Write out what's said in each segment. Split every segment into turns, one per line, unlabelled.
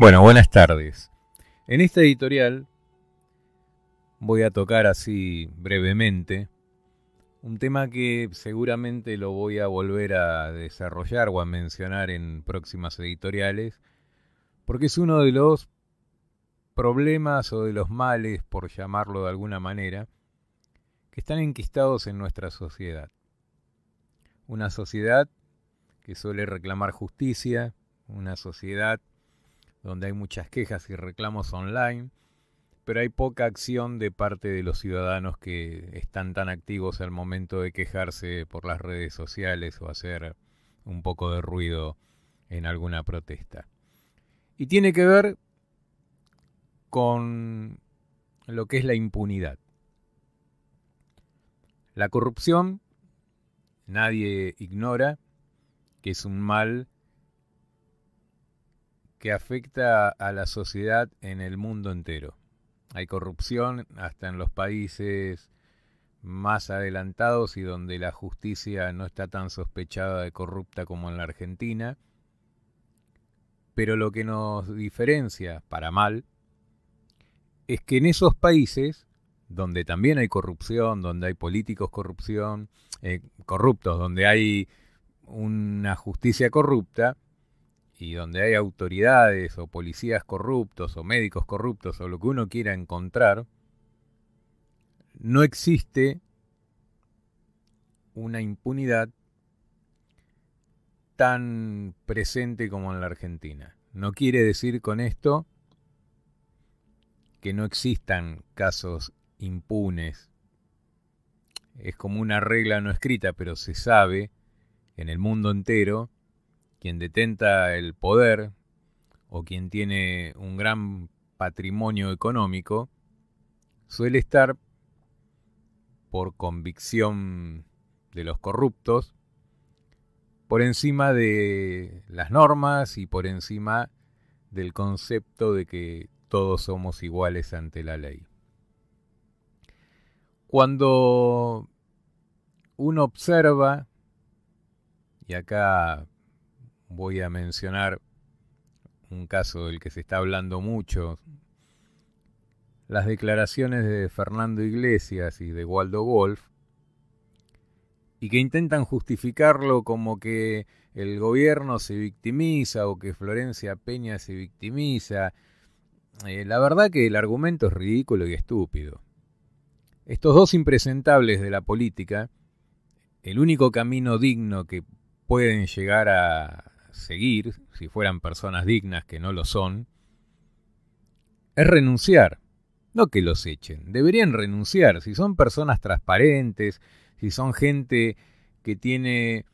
Bueno, buenas tardes. En esta editorial voy a tocar así brevemente un tema que seguramente lo voy a volver a desarrollar o a mencionar en próximas editoriales, porque es uno de los problemas o de los males, por llamarlo de alguna manera, que están enquistados en nuestra sociedad. Una sociedad que suele reclamar justicia, una sociedad donde hay muchas quejas y reclamos online, pero hay poca acción de parte de los ciudadanos que están tan activos al momento de quejarse por las redes sociales o hacer un poco de ruido en alguna protesta. Y tiene que ver con lo que es la impunidad. La corrupción, nadie ignora que es un mal que afecta a la sociedad en el mundo entero. Hay corrupción hasta en los países más adelantados y donde la justicia no está tan sospechada de corrupta como en la Argentina. Pero lo que nos diferencia, para mal, es que en esos países, donde también hay corrupción, donde hay políticos corrupción, eh, corruptos, donde hay una justicia corrupta, y donde hay autoridades o policías corruptos o médicos corruptos o lo que uno quiera encontrar, no existe una impunidad tan presente como en la Argentina. No quiere decir con esto que no existan casos impunes. Es como una regla no escrita, pero se sabe en el mundo entero quien detenta el poder o quien tiene un gran patrimonio económico suele estar por convicción de los corruptos por encima de las normas y por encima del concepto de que todos somos iguales ante la ley. Cuando uno observa, y acá voy a mencionar un caso del que se está hablando mucho, las declaraciones de Fernando Iglesias y de Waldo Wolf, y que intentan justificarlo como que el gobierno se victimiza o que Florencia Peña se victimiza. Eh, la verdad que el argumento es ridículo y estúpido. Estos dos impresentables de la política, el único camino digno que pueden llegar a, seguir, si fueran personas dignas que no lo son, es renunciar. No que los echen, deberían renunciar. Si son personas transparentes, si son gente que tiene,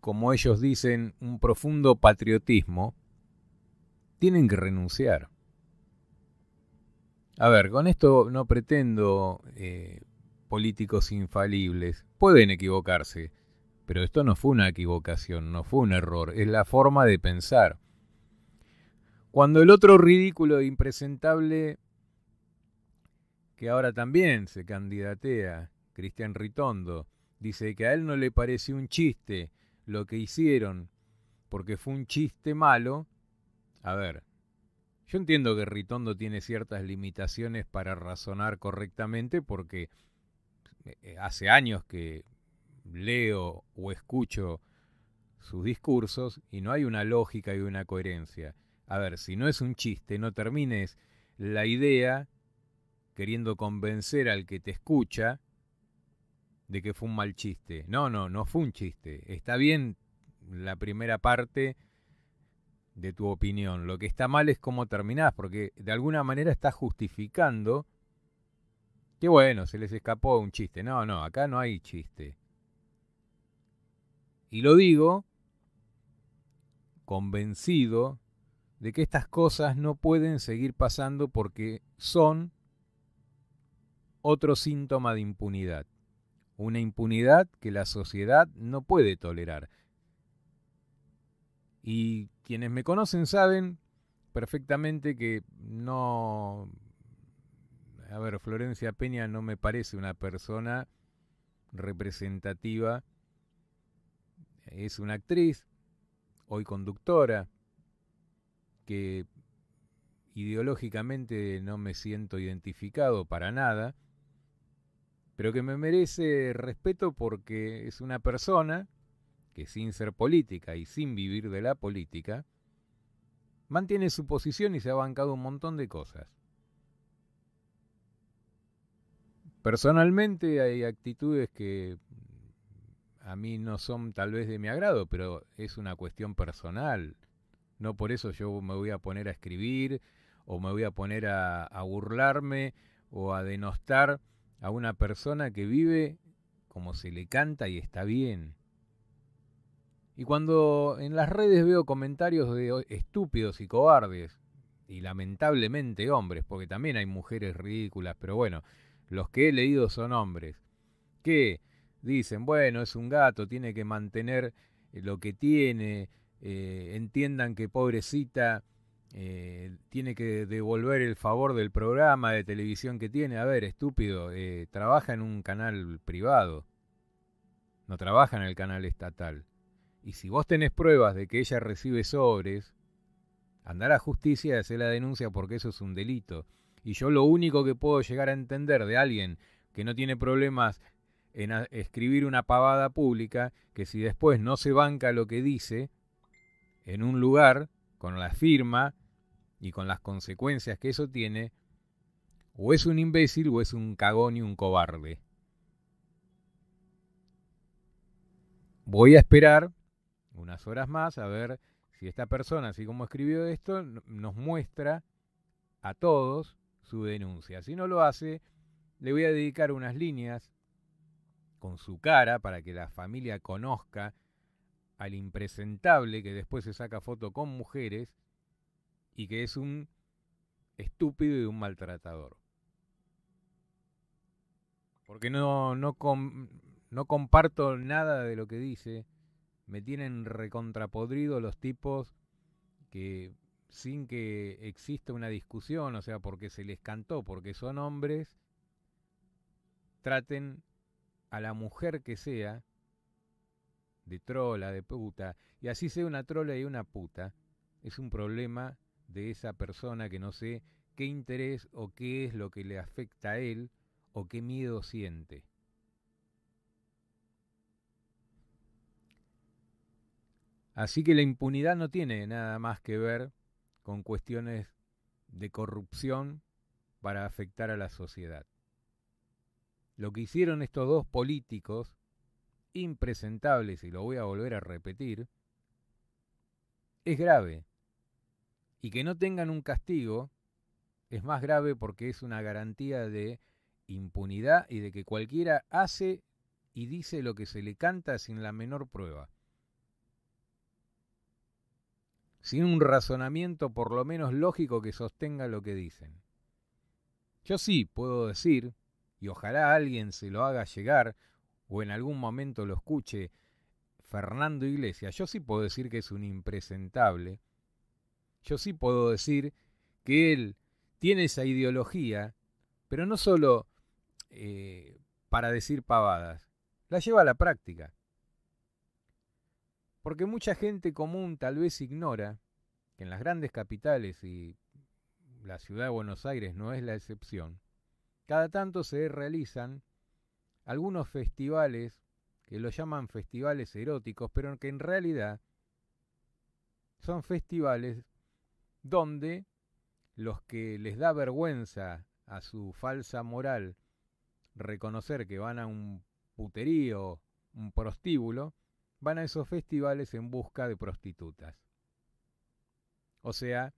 como ellos dicen, un profundo patriotismo, tienen que renunciar. A ver, con esto no pretendo eh, políticos infalibles. Pueden equivocarse. Pero esto no fue una equivocación, no fue un error, es la forma de pensar. Cuando el otro ridículo e impresentable, que ahora también se candidatea, Cristian Ritondo, dice que a él no le pareció un chiste lo que hicieron, porque fue un chiste malo, a ver, yo entiendo que Ritondo tiene ciertas limitaciones para razonar correctamente porque eh, hace años que leo o escucho sus discursos y no hay una lógica y una coherencia. A ver, si no es un chiste, no termines la idea queriendo convencer al que te escucha de que fue un mal chiste. No, no, no fue un chiste. Está bien la primera parte de tu opinión. Lo que está mal es cómo terminás, porque de alguna manera estás justificando que bueno, se les escapó un chiste. No, no, acá no hay chiste. Y lo digo convencido de que estas cosas no pueden seguir pasando porque son otro síntoma de impunidad. Una impunidad que la sociedad no puede tolerar. Y quienes me conocen saben perfectamente que no... A ver, Florencia Peña no me parece una persona representativa es una actriz, hoy conductora, que ideológicamente no me siento identificado para nada, pero que me merece respeto porque es una persona que sin ser política y sin vivir de la política, mantiene su posición y se ha bancado un montón de cosas. Personalmente hay actitudes que a mí no son tal vez de mi agrado, pero es una cuestión personal. No por eso yo me voy a poner a escribir o me voy a poner a, burlarme o a denostar a una persona que vive como se le canta y está bien. Y cuando en las redes veo comentarios de estúpidos y cobardes, y lamentablemente hombres, porque también hay mujeres ridículas, pero bueno, los que he leído son hombres, que dicen, bueno, es un gato, tiene que mantener eh, lo que tiene, eh, entiendan que pobrecita eh, tiene que devolver el favor del programa de televisión que tiene. A ver, estúpido, trabaja en un canal privado, no trabaja en el canal estatal. Y si vos tenés pruebas de que ella recibe sobres, andar a justicia y hacer la denuncia porque eso es un delito. Y yo lo único que puedo llegar a entender de alguien que no tiene problemas en escribir una pavada pública que si después no se banca lo que dice en un lugar, con la firma y con las consecuencias que eso tiene, o es un imbécil o es un cagón y un cobarde. Voy a esperar unas horas más a ver si esta persona, así como escribió esto, nos muestra a todos su denuncia. Si no lo hace, le voy a dedicar unas líneas con su cara para que la familia conozca al impresentable que después se saca foto con mujeres y que es un estúpido y un maltratador. Porque no, no, no comparto nada de lo que dice. Me tienen recontrapodrido los tipos que sin que exista una discusión, o sea, porque se les cantó, porque son hombres, traten a la mujer que sea, de trola, de puta, y así sea una trola y una puta, es un problema de esa persona que no sé qué interés o qué es lo que le afecta a él o qué miedo siente. Así que la impunidad no tiene nada más que ver con cuestiones de corrupción para afectar a la sociedad. Lo que hicieron estos dos políticos, impresentables, y lo voy a volver a repetir, es grave. Y que no tengan un castigo es más grave porque es una garantía de impunidad y de que cualquiera hace y dice lo que se le canta sin la menor prueba. Sin un razonamiento por lo menos lógico que sostenga lo que dicen. Yo sí puedo decir y ojalá alguien se lo haga llegar o en algún momento lo escuche, Fernando Iglesias, yo sí puedo decir que es un impresentable, yo sí puedo decir que él tiene esa ideología, pero no solo eh, para decir pavadas, la lleva a la práctica. Porque mucha gente común tal vez ignora que en las grandes capitales y la ciudad de Buenos Aires no es la excepción, cada tanto se realizan algunos festivales que lo llaman festivales eróticos, pero que en realidad son festivales donde los que les da vergüenza a su falsa moral reconocer que van a un puterío, un prostíbulo, van a esos festivales en busca de prostitutas. O sea,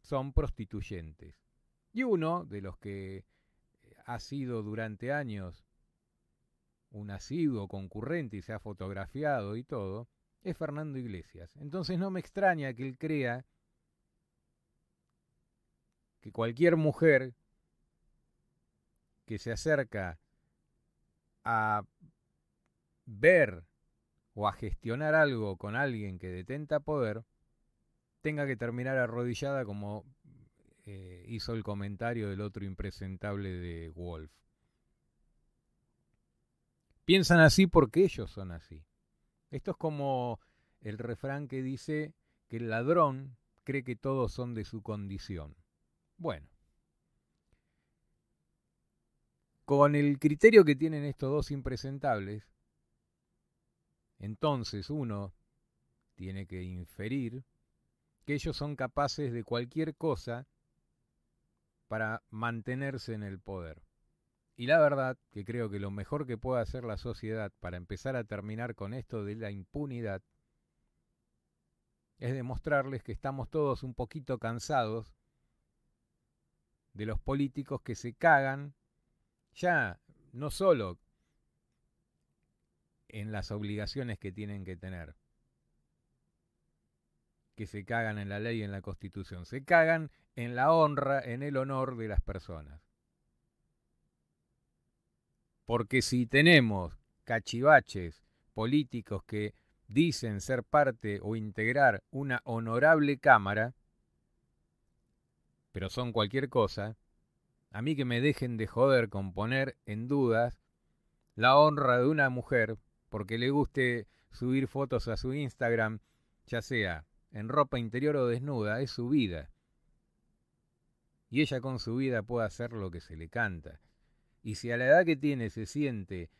son prostituyentes. Y uno de los que ha sido durante años un asiduo concurrente y se ha fotografiado y todo, es Fernando Iglesias. Entonces no me extraña que él crea que cualquier mujer que se acerca a ver o a gestionar algo con alguien que detenta poder, tenga que terminar arrodillada como eh, hizo el comentario del otro impresentable de Wolf. Piensan así porque ellos son así. Esto es como el refrán que dice que el ladrón cree que todos son de su condición. Bueno, con el criterio que tienen estos dos impresentables, entonces uno tiene que inferir que ellos son capaces de cualquier cosa para mantenerse en el poder. Y la verdad que creo que lo mejor que puede hacer la sociedad para empezar a terminar con esto de la impunidad es demostrarles que estamos todos un poquito cansados de los políticos que se cagan ya no solo en las obligaciones que tienen que tener, que se cagan en la ley y en la constitución, se cagan en la honra, en el honor de las personas. Porque si tenemos cachivaches políticos que dicen ser parte o integrar una honorable Cámara, pero son cualquier cosa, a mí que me dejen de joder con poner en dudas la honra de una mujer porque le guste subir fotos a su Instagram, ya sea en ropa interior o desnuda, es su vida. Y ella con su vida puede hacer lo que se le canta. Y si a la edad que tiene se siente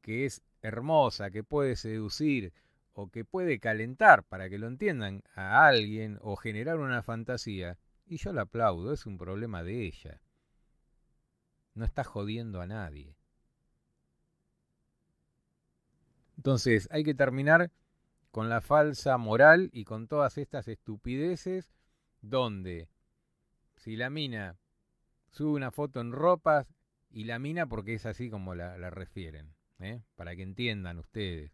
que es hermosa, que puede seducir o que puede calentar, para que lo entiendan, a alguien o generar una fantasía, y yo la aplaudo, es un problema de ella. No está jodiendo a nadie. Entonces, hay que terminar con la falsa moral y con todas estas estupideces, donde si la mina sube una foto en ropas y la mina porque es así como la, refieren, ¿eh? para que entiendan ustedes.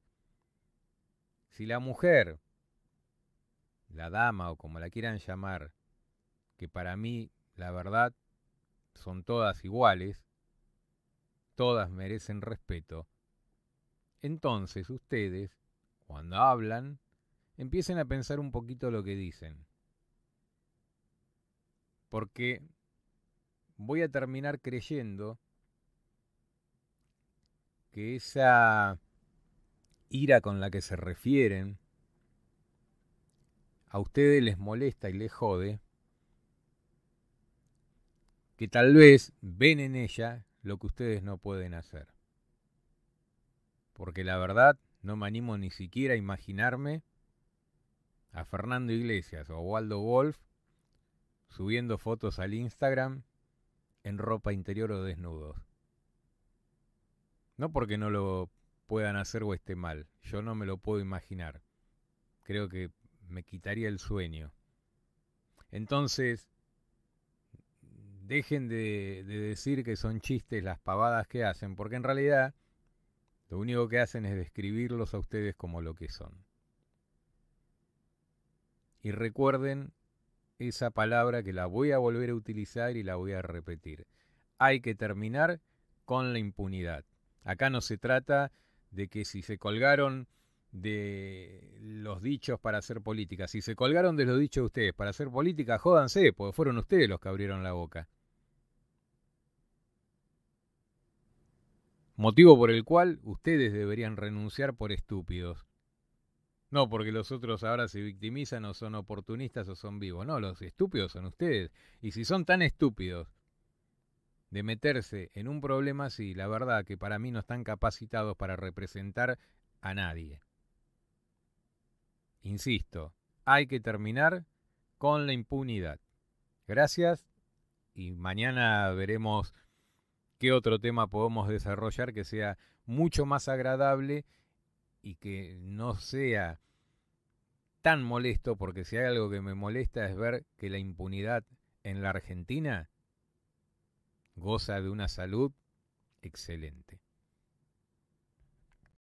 Si la mujer, la dama o como la quieran llamar, que para mí la verdad son todas iguales, todas merecen respeto, entonces ustedes cuando hablan, empiecen a pensar un poquito lo que dicen. Porque voy a terminar creyendo que esa ira con la que se refieren a ustedes les molesta y les jode, que tal vez ven en ella lo que ustedes no pueden hacer. Porque la verdad no me animo ni siquiera a imaginarme a Fernando Iglesias o a Waldo Wolf subiendo fotos al Instagram en ropa interior o desnudos. No porque no lo puedan hacer o esté mal, yo no me lo puedo imaginar. Creo que me quitaría el sueño. Entonces, dejen de decir que son chistes las pavadas que hacen, porque en realidad lo único que hacen es describirlos a ustedes como lo que son. Y recuerden esa palabra que la voy a volver a utilizar y la voy a repetir. Hay que terminar con la impunidad. Acá no se trata de que si se colgaron de los dichos para hacer política, si se colgaron de los dichos de ustedes para hacer política, jódanse, porque fueron ustedes los que abrieron la boca. motivo por el cual ustedes deberían renunciar por estúpidos. No porque los otros ahora se victimizan o son oportunistas o son vivos. No, los estúpidos son ustedes. Y si son tan estúpidos de meterse en un problema así, la verdad que para mí no están capacitados para representar a nadie. Insisto, hay que terminar con la impunidad. Gracias y mañana veremos qué otro tema podemos desarrollar que sea mucho más agradable y que no sea tan molesto, porque si hay algo que me molesta es ver que la impunidad en la Argentina goza de una salud excelente.